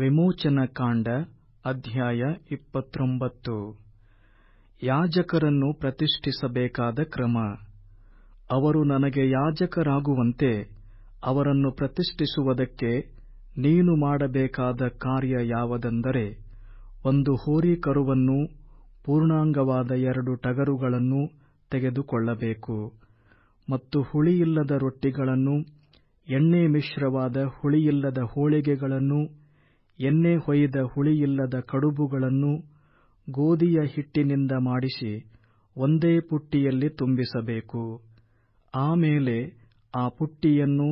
ವಿಮೋಚನಕಾಂಡ ಅಧ್ಯಾಯ ಇಪ್ಪತ್ತೊಂಬತ್ತು ಯಾಜಕರನ್ನು ಪ್ರತಿಷ್ಠಿಸಬೇಕಾದ ಕ್ರಮ ಅವರು ನನಗೆ ಯಾಜಕರಾಗುವಂತೆ ಅವರನ್ನು ಪ್ರತಿಷ್ಠಿಸುವುದಕ್ಕೆ ನೀನು ಮಾಡಬೇಕಾದ ಕಾರ್ಯ ಯಾವುದೆಂದರೆ ಒಂದು ಹೋರಿ ಕರುವನ್ನು ಪೂರ್ಣಾಂಗವಾದ ಎರಡು ಟಗರುಗಳನ್ನು ತೆಗೆದುಕೊಳ್ಳಬೇಕು ಮತ್ತು ಹುಳಿಯಿಲ್ಲದ ರೊಟ್ಟಿಗಳನ್ನು ಎಣ್ಣೆ ಮಿಶ್ರವಾದ ಹುಳಿಯಿಲ್ಲದ ಹೋಳಿಗೆಗಳನ್ನು ಎಣ್ಣೆ ಹೊಯ್ದ ಹುಳಿಯಿಲ್ಲದ ಕಡುಬುಗಳನ್ನು ಗೋಧಿಯ ಹಿಟ್ಟಿನಿಂದ ಮಾಡಿಸಿ ಒಂದೇ ಪುಟ್ಟಿಯಲ್ಲಿ ತುಂಬಿಸಬೇಕು ಆಮೇಲೆ ಆ ಪುಟ್ಟಿಯನ್ನು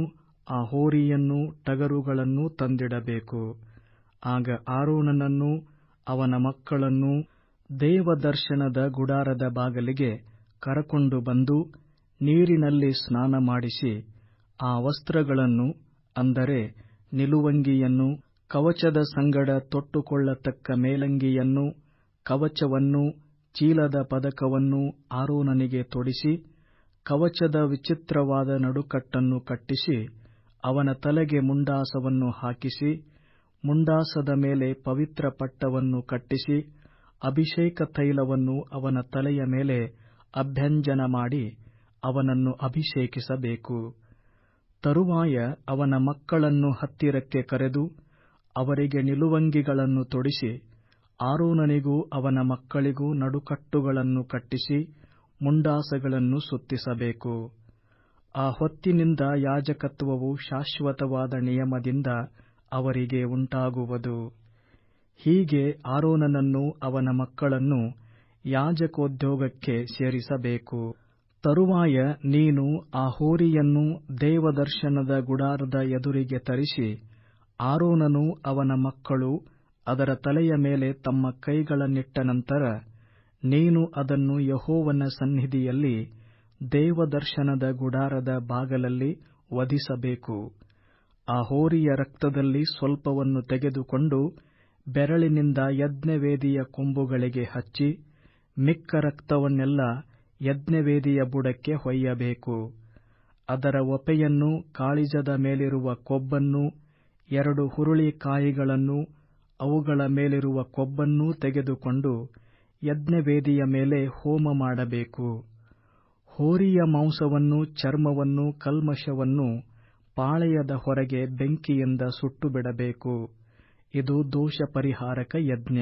ಆ ಹೋರಿಯನ್ನು ಟಗರುಗಳನ್ನು ತಂದಿಡಬೇಕು ಆಗ ಆರೋಣನನ್ನು ಅವನ ಮಕ್ಕಳನ್ನು ದೇವದರ್ಶನದ ಗುಡಾರದ ಬಾಗಲಿಗೆ ಕರಕೊಂಡು ಬಂದು ನೀರಿನಲ್ಲಿ ಸ್ನಾನ ಮಾಡಿಸಿ ಆ ವಸ್ತ್ರಗಳನ್ನು ಅಂದರೆ ನಿಲುವಂಗಿಯನ್ನು ಕವಚದ ಸಂಗಡ ತೊಟ್ಟುಕೊಳ್ಳತಕ್ಕ ಮೇಲಂಗಿಯನ್ನೂ ಕವಚವನ್ನು ಚೀಲದ ಪದಕವನ್ನೂ ಆರೋನನಿಗೆ ತೊಡಿಸಿ ಕವಚದ ವಿಚಿತ್ರವಾದ ನಡುಕಟ್ಟನ್ನು ಕಟ್ಟಿಸಿ ಅವನ ತಲೆಗೆ ಮುಂಡಾಸವನ್ನು ಹಾಕಿಸಿ ಮುಂಡಾಸದ ಮೇಲೆ ಪವಿತ್ರ ಪಟ್ಟವನ್ನು ಕಟ್ಟಿಸಿ ಅಭಿಷೇಕ ತೈಲವನ್ನು ಅವನ ತಲೆಯ ಮೇಲೆ ಅಭ್ಯಂಜನ ಮಾಡಿ ಅವನನ್ನು ಅಭಿಷೇಕಿಸಬೇಕು ತರುವಾಯ ಅವನ ಮಕ್ಕಳನ್ನು ಹತ್ತಿರಕ್ಕೆ ಕರೆದು ಅವರಿಗೆ ನಿಲುವಂಗಿಗಳನ್ನು ತೊಡಿಸಿ ಆರೋನನಿಗೂ ಅವನ ಮಕ್ಕಳಿಗೂ ನಡುಕಟ್ಟುಗಳನ್ನು ಕಟ್ಟಿಸಿ ಮುಂಡಾಸಗಳನ್ನು ಸುತ್ತಿಸಬೇಕು ಆ ಹೊತ್ತಿನಿಂದ ಯಾಜಕತ್ವವು ಶಾಶ್ವತವಾದ ನಿಯಮದಿಂದ ಅವರಿಗೆ ಉಂಟಾಗುವುದು ಹೀಗೆ ಆರೋನನನ್ನು ಅವನ ಮಕ್ಕಳನ್ನು ಯಾಜಕೋದ್ಯೋಗಕ್ಕೆ ಸೇರಿಸಬೇಕು ತರುವಾಯ ನೀನು ಆ ಹೋರಿಯನ್ನು ದೇವದರ್ಶನದ ಗುಡಾರದ ಎದುರಿಗೆ ತರಿಸಿ ಆರೋನನು ಅವನ ಮಕ್ಕಳು ಅದರ ತಲೆಯ ಮೇಲೆ ತಮ್ಮ ಕೈಗಳನ್ನಿಟ್ಟ ನಂತರ ನೀನು ಅದನ್ನು ಯಹೋವನ ಸನ್ನಿಧಿಯಲ್ಲಿ ದೇವದರ್ಶನದ ಗುಡಾರದ ಬಾಗಲಲ್ಲಿ ವಧಿಸಬೇಕು ಆ ಹೋರಿಯ ರಕ್ತದಲ್ಲಿ ಸ್ವಲ್ಪವನ್ನು ತೆಗೆದುಕೊಂಡು ಬೆರಳಿನಿಂದ ಯಜ್ಞವೇದಿಯ ಕೊಂಬುಗಳಿಗೆ ಹಚ್ಚಿ ಮಿಕ್ಕ ರಕ್ತವನ್ನೆಲ್ಲ ಯಜ್ಞವೇದಿಯ ಬುಡಕ್ಕೆ ಹೊಯ್ಯಬೇಕು ಅದರ ಒಪೆಯನ್ನು ಕಾಳಿಜದ ಮೇಲಿರುವ ಕೊಬ್ಬನ್ನು ಎರಡು ಕಾಯಿಗಳನ್ನು ಅವುಗಳ ಮೇಲಿರುವ ಕೊಬ್ಬನ್ನೂ ತೆಗೆದುಕೊಂಡು ಯಜ್ಞವೇದಿಯ ಮೇಲೆ ಹೋಮ ಮಾಡಬೇಕು. ಹೋರಿಯ ಮಾಂಸವನ್ನು ಚರ್ಮವನ್ನು ಕಲ್ಮಶವನ್ನು ಪಾಳೆಯದ ಹೊರಗೆ ಬೆಂಕಿಯಿಂದ ಸುಟ್ಟು ಬಿಡಬೇಕು ಇದು ದೋಷ ಪರಿಹಾರಕ ಯಜ್ಞ.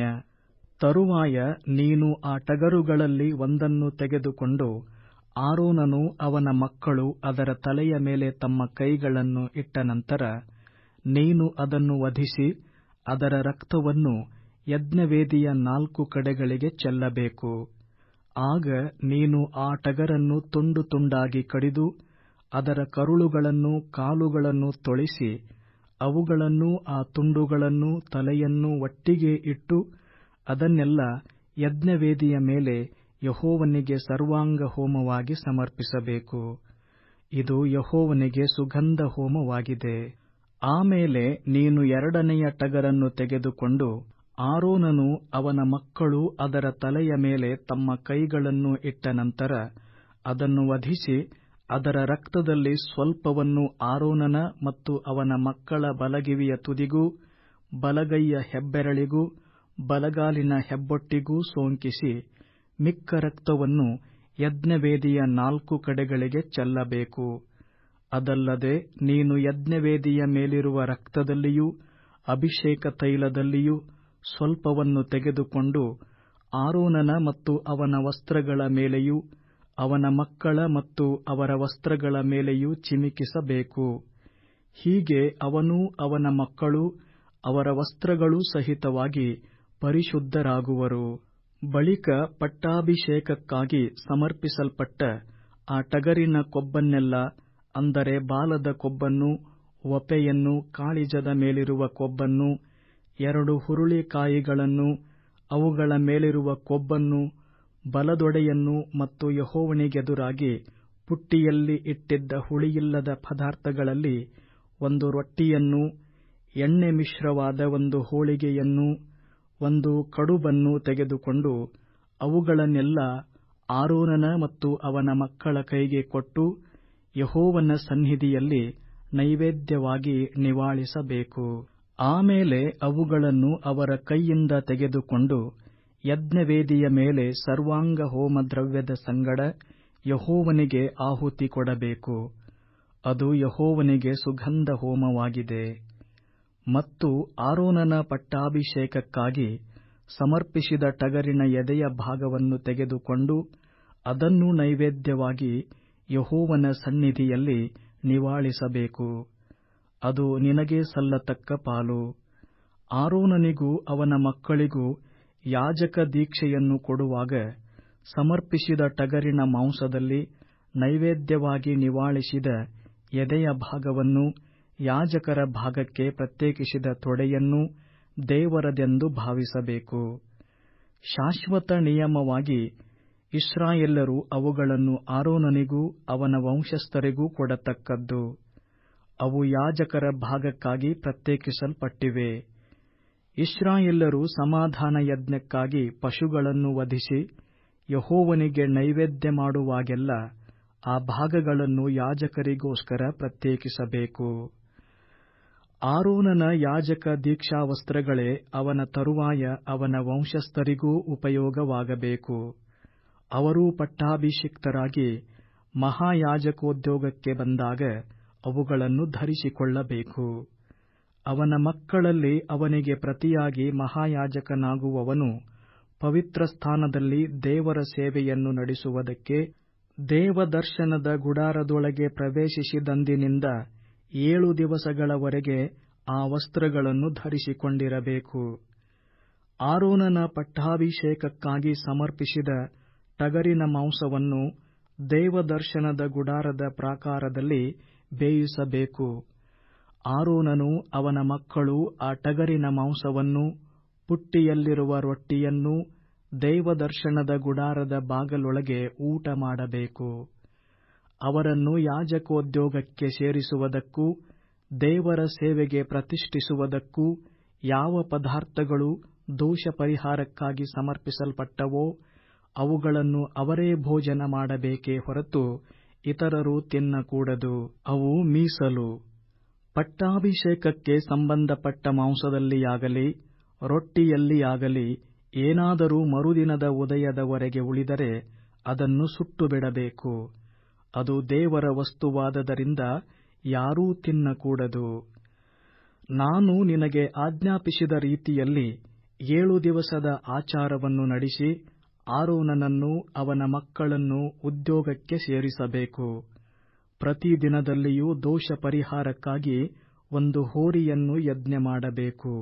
ತರುವಾಯ ನೀನು ಆ ಟಗರುಗಳಲ್ಲಿ ಒಂದನ್ನು ತೆಗೆದುಕೊಂಡು ಆರೋನನು ಅವನ ಮಕ್ಕಳು ಅದರ ತಲೆಯ ಮೇಲೆ ತಮ್ಮ ಕೈಗಳನ್ನು ಇಟ್ಟ ನಂತರ ನೀನು ಅದನ್ನು ವಧಿಸಿ ಅದರ ರಕ್ತವನ್ನು ಯಜ್ಞವೇದಿಯ ನಾಲ್ಕು ಕಡೆಗಳಿಗೆ ಚೆಲ್ಲಬೇಕು ಆಗ ನೀನು ಆ ಟಗರನ್ನು ತುಂಡು ತುಂಡಾಗಿ ಕಡಿದು ಅದರ ಕರುಳುಗಳನ್ನು ಕಾಲುಗಳನ್ನು ತೊಳಿಸಿ ಅವುಗಳನ್ನು ಆ ತುಂಡುಗಳನ್ನು ತಲೆಯನ್ನೂ ಒಟ್ಟಿಗೆ ಇಟ್ಟು ಅದನ್ನೆಲ್ಲ ಯಜ್ಞವೇದಿಯ ಮೇಲೆ ಯಹೋವನಿಗೆ ಸರ್ವಾಂಗ ಹೋಮವಾಗಿ ಸಮರ್ಪಿಸಬೇಕು ಇದು ಯಹೋವನಿಗೆ ಸುಗಂಧ ಹೋಮವಾಗಿದೆ ಆಮೇಲೆ ನೀನು ಎರಡನೆಯ ಟಗರನ್ನು ತೆಗೆದುಕೊಂಡು ಆರೋನನು ಅವನ ಮಕ್ಕಳು ಅದರ ತಲೆಯ ಮೇಲೆ ತಮ್ಮ ಕೈಗಳನ್ನು ಇಟ್ಟ ನಂತರ ಅದನ್ನು ವಧಿಸಿ ಅದರ ರಕ್ತದಲ್ಲಿ ಸ್ವಲ್ಪವನ್ನು ಆರೋನನ ಮತ್ತು ಅವನ ಮಕ್ಕಳ ಬಲಗಿವಿಯ ತುದಿಗೂ ಬಲಗೈಯ ಹೆಬ್ಬೆರಳಿಗೂ ಬಲಗಾಲಿನ ಹೆಬ್ಬೊಟ್ಟಿಗೂ ಸೋಂಕಿಸಿ ಮಿಕ್ಕ ರಕ್ತವನ್ನು ಯಜ್ಞವೇದಿಯ ನಾಲ್ಕು ಕಡೆಗಳಿಗೆ ಚೆಲ್ಲಬೇಕು ಅದಲ್ಲದೆ ನೀನು ಯಜ್ಞವೇದಿಯ ಮೇಲಿರುವ ರಕ್ತದಲ್ಲಿಯೂ ಅಭಿಷೇಕ ತೈಲದಲ್ಲಿಯೂ ಸ್ವಲ್ಪವನ್ನು ತೆಗೆದುಕೊಂಡು ಆರೋನನ ಮತ್ತು ಅವನ ವಸ್ತ್ರಗಳ ಮೇಲೆಯೂ ಅವನ ಮಕ್ಕಳ ಮತ್ತು ಅವರ ವಸ್ತ್ರಗಳ ಮೇಲೆಯೂ ಚಿಮಿಕಿಸಬೇಕು ಹೀಗೆ ಅವನೂ ಅವನ ಮಕ್ಕಳು ಅವರ ವಸ್ತ್ರಗಳೂ ಸಹಿತವಾಗಿ ಪರಿಶುದ್ಧರಾಗುವರು ಬಳಿಕ ಪಟ್ಟಾಭಿಷೇಕಕ್ಕಾಗಿ ಸಮರ್ಪಿಸಲ್ಪಟ್ಟ ಆ ಟಗರಿನ ಕೊಬ್ಬನ್ನೆಲ್ಲಾ ಅಂದರೆ ಬಾಲದ ಕೊಬ್ಬನ್ನು ಒಪೆಯನ್ನು ಕಾಳಿಜದ ಮೇಲಿರುವ ಕೊಬ್ಬನ್ನು ಎರಡು ಹುರುಳಿಕಾಯಿಗಳನ್ನು ಅವುಗಳ ಮೇಲಿರುವ ಕೊಬ್ಬನ್ನು ಬಲದೊಡೆಯನ್ನು ಮತ್ತು ಯಹೋವಣಿಗೆದುರಾಗಿ ಪುಟ್ಟಿಯಲ್ಲಿ ಇಟ್ಟಿದ್ದ ಹುಳಿಯಿಲ್ಲದ ಪದಾರ್ಥಗಳಲ್ಲಿ ಒಂದು ರೊಟ್ಟಿಯನ್ನು ಎಣ್ಣೆ ಮಿಶ್ರವಾದ ಒಂದು ಹೋಳಿಗೆಯನ್ನು ಒಂದು ಕಡುಬನ್ನು ತೆಗೆದುಕೊಂಡು ಅವುಗಳನ್ನೆಲ್ಲ ಆರೋನನ ಮತ್ತು ಅವನ ಮಕ್ಕಳ ಕೈಗೆ ಕೊಟ್ಟು ಯಹೋವನ ಸನ್ನಿಧಿಯಲ್ಲಿ ನೈವೇದ್ಯವಾಗಿ ನಿವಾಳಿಸಬೇಕು ಆಮೇಲೆ ಅವುಗಳನ್ನು ಅವರ ಕೈಯಿಂದ ತೆಗೆದುಕೊಂಡು ಯಜ್ಞವೇದಿಯ ಮೇಲೆ ಸರ್ವಾಂಗ ಹೋಮ ದ್ರವ್ಯದ ಸಂಗಡ ಯಹೋವನಿಗೆ ಆಹುತಿ ಕೊಡಬೇಕು ಅದು ಯಹೋವನಿಗೆ ಸುಗಂಧ ಹೋಮವಾಗಿದೆ ಮತ್ತು ಆರೋನನ ಪಟ್ಟಾಭಿಷೇಕಕ್ಕಾಗಿ ಸಮರ್ಪಿಸಿದ ಟಗರಿನ ಎದೆಯ ಭಾಗವನ್ನು ತೆಗೆದುಕೊಂಡು ಅದನ್ನು ನೈವೇದ್ಯವಾಗಿ ಯಹೋವನ ಸನ್ನಿಧಿಯಲ್ಲಿ ನಿವಾಳಿಸಬೇಕು ಅದು ನಿನಗೆ ಸಲ್ಲತಕ್ಕ ಪಾಲು ಆರೋನನಿಗೂ ಅವನ ಮಕ್ಕಳಿಗೂ ಯಾಜಕ ದೀಕ್ಷೆಯನ್ನು ಕೊಡುವಾಗ ಸಮರ್ಪಿಸಿದ ಟಗರಿನ ಮಾಂಸದಲ್ಲಿ ನೈವೇದ್ಯವಾಗಿ ನಿವಾಳಿಸಿದ ಎದೆಯ ಭಾಗವನ್ನು ಯಾಜಕರ ಭಾಗಕ್ಕೆ ಪ್ರತ್ಯೇಕಿಸಿದ ತೊಡೆಯನ್ನು ದೇವರದೆಂದು ಭಾವಿಸಬೇಕು ಶಾಶ್ವತ ನಿಯಮವಾಗಿ ಇಸ್ರಾಯೇಲ್ಯರು ಅವುಗಳನ್ನು ಆರೋನನಿಗೂ ಅವನ ವಂಶಸ್ಥರಿಗೂ ಕೊಡತಕ್ಕದ್ದು ಅವು ಯಾಜಕರ ಭಾಗಕ್ಕಾಗಿ ಪ್ರತ್ಯೇಕಿಸಲ್ಪಟ್ಟಿವೆ ಇಸ್ರಾಯೇಲ್ಯರು ಸಮಾಧಾನ ಯಜ್ಞಕ್ಕಾಗಿ ಪಶುಗಳನ್ನು ವಧಿಸಿ ಯಹೋವನಿಗೆ ನೈವೇದ್ಯ ಮಾಡುವಾಗೆಲ್ಲ ಆ ಭಾಗಗಳನ್ನು ಯಾಜಕರಿಗೋಸ್ಕರ ಪ್ರತ್ಯೇಕಿಸಬೇಕು ಆರೋನನ ಯಾಜಕ ದೀಕ್ಷಾವಸ್ತ್ರಗಳೇ ಅವನ ತರುವಾಯ ಅವನ ವಂಶಸ್ಥರಿಗೂ ಉಪಯೋಗವಾಗಬೇಕು ಅವರೂ ಪಟ್ಟಾಭಿಷಿಕ್ತರಾಗಿ ಮಹಾಯಾಜಕೋದ್ಯೋಗಕ್ಕೆ ಬಂದಾಗ ಅವುಗಳನ್ನು ಧರಿಸಿಕೊಳ್ಳಬೇಕು. ಅವನ ಮಕ್ಕಳಲ್ಲಿ ಅವನಿಗೆ ಪ್ರತಿಯಾಗಿ ಮಹಾಯಾಜಕನಾಗುವವನು ಪವಿತ್ರ ಸ್ಥಾನದಲ್ಲಿ ದೇವರ ಸೇವೆಯನ್ನು ನಡೆಸುವುದಕ್ಕೆ ದೇವದರ್ಶನದ ಗುಡಾರದೊಳಗೆ ಪ್ರವೇಶಿಸಿದಂದಿನಿಂದ ಏಳು ದಿವಸಗಳವರೆಗೆ ಆ ವಸ್ತ್ರಗಳನ್ನು ಧರಿಸಿಕೊಂಡಿರಬೇಕು. ಆರೋನನ ಪಟ್ಟಾಭಿಷೇಕಕ್ಕಾಗಿ ಸಮರ್ಪಿಸಿದ ಟಗರಿನ ಮಾಂಸವನ್ನು ದೇವದರ್ಶನದ ಗುಡಾರದ ಪ್ರಾಕಾರದಲ್ಲಿ ಬೇಯಿಸಬೇಕು ಆರೋನನು ಅವನ ಮಕ್ಕಳು ಆ ಟಗರಿನ ಮಾಂಸವನ್ನು ಪುಟ್ಟಿಯಲ್ಲಿರುವ ರೊಟ್ಟಿಯನ್ನು ದೇವದರ್ಶನದ ಗುಡಾರದ ಬಾಗಲೊಳಗೆ ಊಟ ಮಾಡಬೇಕು ಅವರನ್ನು ಯಾಜಕೋದ್ಯೋಗಕ್ಕೆ ಸೇರಿಸುವುದಕ್ಕೂ ದೇವರ ಸೇವೆಗೆ ಪ್ರತಿಷ್ಠಿಸುವುದಕ್ಕೂ ಯಾವ ಪದಾರ್ಥಗಳು ದೋಷ ಪರಿಹಾರಕ್ಕಾಗಿ ಸಮರ್ಪಿಸಲ್ಪಟ್ಟವೋ ಅವುಗಳನ್ನು ಅವರೇ ಭೋಜನ ಮಾಡಬೇಕೇ ಹೊರತು ಇತರರು ತಿನ್ನಕೂಡದು ಅವು ಮೀಸಲು ಪಟ್ಟಾಭಿಷೇಕಕ್ಕೆ ಸಂಬಂಧಪಟ್ಟ ಮಾಂಸದಲ್ಲಿಯಾಗಲಿ ರೊಟ್ಟಿಯಲ್ಲಿಯಾಗಲಿ ಏನಾದರೂ ಮರುದಿನದ ಉದಯದವರೆಗೆ ಉಳಿದರೆ ಅದನ್ನು ಸುಟ್ಟುಬಿಡಬೇಕು ಅದು ದೇವರ ವಸ್ತುವಾದದರಿಂದ ಯಾರೂ ತಿನ್ನಕೂಡದು ನಾನು ನಿನಗೆ ಆಜ್ಞಾಪಿಸಿದ ರೀತಿಯಲ್ಲಿ ಏಳು ದಿವಸದ ಆಚಾರವನ್ನು ನಡೆಸಿ ಆರೋನನನ್ನು ಅವನ ಮಕ್ಕಳನ್ನು ಉದ್ಯೋಗಕ್ಕೆ ಸೇರಿಸಬೇಕು ಪ್ರತಿ ದಿನದಲ್ಲಿಯೂ ದೋಷ ಪರಿಹಾರಕ್ಕಾಗಿ ಒಂದು ಹೋರಿಯನ್ನು ಯಜ್ಞ ಮಾಡಬೇಕು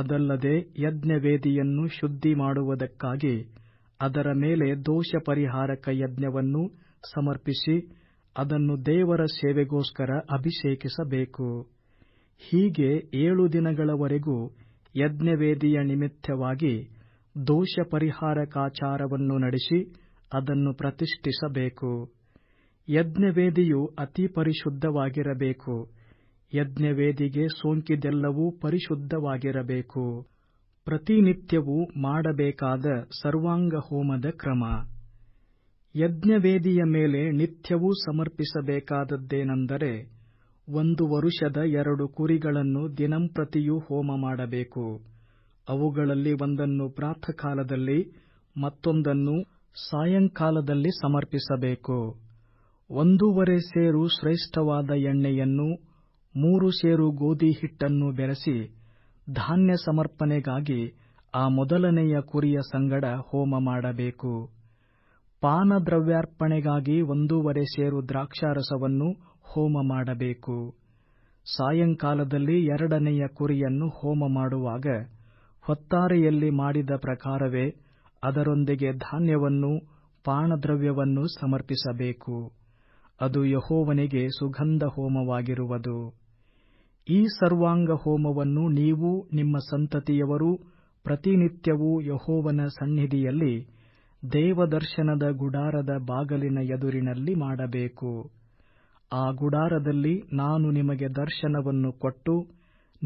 ಅದಲ್ಲದೆ ಯಜ್ಞವೇದಿಯನ್ನು ಶುದ್ಧಿ ಮಾಡುವುದಕ್ಕಾಗಿ ಅದರ ಮೇಲೆ ದೋಷ ಪರಿಹಾರಕ ಯಜ್ಞವನ್ನು ಸಮರ್ಪಿಸಿ ಅದನ್ನು ದೇವರ ಸೇವೆಗೋಸ್ಕರ ಅಭಿಷೇಕಿಸಬೇಕು ಹೀಗೆ ಏಳು ದಿನಗಳವರೆಗೂ ಯಜ್ಞವೇದಿಯ ನಿಮಿತ್ತವಾಗಿ ದೋಷ ಪರಿಹಾರಕಾಚಾರವನ್ನು ನಡೆಸಿ ಅದನ್ನು ಪ್ರತಿಷ್ಠಿಸಬೇಕು ಯಜ್ಞವೇದಿಯು ಅತಿ ಪರಿಶುದ್ಧವಾಗಿರಬೇಕು ಯಜ್ಞವೇದಿಗೆ ಸೋಂಕಿದೆಲ್ಲವೂ ಪರಿಶುದ್ಧವಾಗಿರಬೇಕು ಪ್ರತಿನಿತ್ಯವೂ ಮಾಡಬೇಕಾದ ಸರ್ವಾಂಗ ಹೋಮದ ಕ್ರಮ ಯಜ್ಞವೇದಿಯ ಮೇಲೆ ನಿತ್ಯವೂ ಸಮರ್ಪಿಸಬೇಕಾದದ್ದೇನೆಂದರೆ ಒಂದು ವರುಷದ ಎರಡು ಕುರಿಗಳನ್ನು ದಿನಂಪ್ರತಿಯೂ ಹೋಮ ಮಾಡಬೇಕು ಅವುಗಳಲ್ಲಿ ಒಂದನ್ನು ಪ್ರಾತಃಕಾಲದಲ್ಲಿ ಮತ್ತೊಂದನ್ನು ಸಾಯಂಕಾಲದಲ್ಲಿ ಸಮರ್ಪಿಸಬೇಕು ಒಂದೂವರೆ ಸೇರು ಶ್ರೇಷ್ಠವಾದ ಎಣ್ಣೆಯನ್ನು ಮೂರು ಸೇರು ಗೋಧಿ ಹಿಟ್ಟನ್ನು ಬೆರೆಸಿ ಧಾನ್ಯ ಸಮರ್ಪಣೆಗಾಗಿ ಆ ಮೊದಲನೆಯ ಕುರಿಯ ಸಂಗಡ ಹೋಮ ಮಾಡಬೇಕು ಪಾನ ದ್ರವ್ಯಾರ್ಪಣೆಗಾಗಿ ಒಂದೂವರೆ ಸೇರು ದ್ರಾಕ್ಷಾರಸವನ್ನು ಹೋಮ ಮಾಡಬೇಕು ಸಾಯಂಕಾಲದಲ್ಲಿ ಎರಡನೆಯ ಕುರಿಯನ್ನು ಹೋಮ ಮಾಡುವಾಗ ಹೊತ್ತಾರೆಯಲ್ಲಿ ಮಾಡಿದ ಪ್ರಕಾರವೇ ಅದರೊಂದಿಗೆ ಧಾನ್ಯವನ್ನು ಪಾನದ್ರವ್ಯವನ್ನು ಸಮರ್ಪಿಸಬೇಕು ಅದು ಯಹೋವನಿಗೆ ಸುಗಂಧ ಹೋಮವಾಗಿರುವುದು ಈ ಸರ್ವಾಂಗ ಹೋಮವನ್ನು ನೀವು ನಿಮ್ಮ ಸಂತತಿಯವರು ಪ್ರತಿನಿತ್ಯವೂ ಯಹೋವನ ಸನ್ನಿಧಿಯಲ್ಲಿ ದೇವದರ್ಶನದ ಗುಡಾರದ ಬಾಗಲಿನ ಎದುರಿನಲ್ಲಿ ಮಾಡಬೇಕು ಆ ಗುಡಾರದಲ್ಲಿ ನಾನು ನಿಮಗೆ ದರ್ಶನವನ್ನು ಕೊಟ್ಟು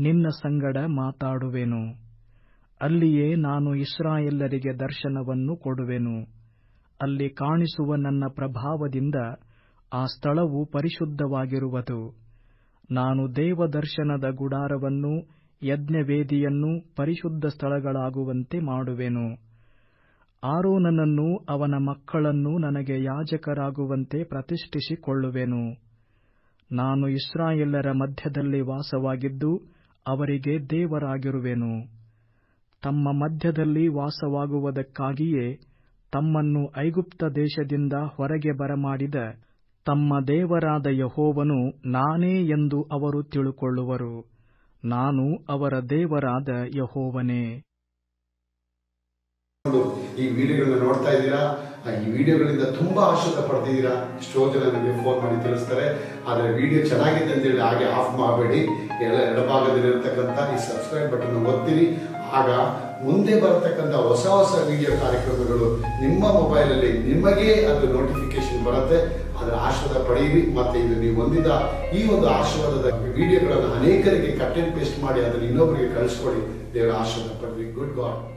ನಿನ್ನ ಸಂಗಡ ಮಾತಾಡುವೆನು ಅಲ್ಲಿಯೇ ನಾನು ಎಲ್ಲರಿಗೆ ದರ್ಶನವನ್ನು ಕೊಡುವೆನು ಅಲ್ಲಿ ಕಾಣಿಸುವ ನನ್ನ ಪ್ರಭಾವದಿಂದ ಆ ಸ್ಥಳವು ಪರಿಶುದ್ಧವಾಗಿರುವುದು ನಾನು ದೇವದರ್ಶನದ ಗುಡಾರವನ್ನು ಯಜ್ಞವೇದಿಯನ್ನು ಪರಿಶುದ್ಧ ಸ್ಥಳಗಳಾಗುವಂತೆ ಮಾಡುವೆನು ನನ್ನನ್ನು ಅವನ ಮಕ್ಕಳನ್ನು ನನಗೆ ಯಾಜಕರಾಗುವಂತೆ ಪ್ರತಿಷ್ಠಿಸಿಕೊಳ್ಳುವೆನು ನಾನು ಎಲ್ಲರ ಮಧ್ಯದಲ್ಲಿ ವಾಸವಾಗಿದ್ದು ಅವರಿಗೆ ದೇವರಾಗಿರುವೆನು ತಮ್ಮ ಮಧ್ಯದಲ್ಲಿ ವಾಸವಾಗುವುದಕ್ಕಾಗಿಯೇ ತಮ್ಮನ್ನು ಐಗುಪ್ತ ದೇಶದಿಂದ ಹೊರಗೆ ಬರಮಾಡಿದ ತಮ್ಮ ದೇವರಾದ ಯಹೋವನು ನಾನೇ ಎಂದು ಅವರು ತಿಳುಕೊಳ್ಳುವರು ನಾನು ಅವರ ದೇವರಾದ ಯಹೋವನೇ ಈ ವಿಡಿಯೋಗಳನ್ನ ನೋಡ್ತಾ ಇದ್ದೀರಾ ಈ ವಿಡಿಯೋಗಳಿಂದ ತುಂಬಾ ಆಶ್ರಯ ಪಡೆದಿದ್ದೀರಾ ಎಷ್ಟೋ ಜನ ನನಗೆ ಫೋನ್ ಮಾಡಿ ತಿಳಿಸ್ತಾರೆ ಆದರೆ ವಿಡಿಯೋ ಚೆನ್ನಾಗಿದೆ ಅಂತ ಹೇಳಿ ಹಾಗೆ ಆಫ್ ಮಾಡಬೇಡಿ ಎಲ್ಲ ಎಡಭಾಗದಲ್ಲಿರತಕ್ಕಂತ ಈ ಸಬ್ಸ್ಕ್ರೈಬ್ ಬಟನ್ ಒತ್ತಿರಿ ಆಗ ಮುಂದೆ ಬರತಕ್ಕಂಥ ಹೊಸ ಹೊಸ ವಿಡಿಯೋ ಕಾರ್ಯಕ್ರಮಗಳು ನಿಮ್ಮ ಮೊಬೈಲಲ್ಲಿ ನಿಮಗೆ ಅದು ನೋಟಿಫಿಕೇಶನ್ ಬರುತ್ತೆ ಅದರ ಆಶೀರ್ವಾದ ಪಡೆಯಿರಿ ಮತ್ತೆ ಇದು ನೀವು ಹೊಂದಿದ ಈ ಒಂದು ಆಶೀರ್ವಾದದ ವಿಡಿಯೋಗಳನ್ನು ಅನೇಕರಿಗೆ ಕಟ್ ಪೇಸ್ಟ್ ಮಾಡಿ ಅದನ್ನು ಇನ್ನೊಬ್ಬರಿಗೆ ಕಳಿಸ್ಕೊಡಿ ದೇವರ ಆಶೀರ್ವಾದ ಪಡೆಯಿರಿ ಗುಡ್ ಗಾಡ್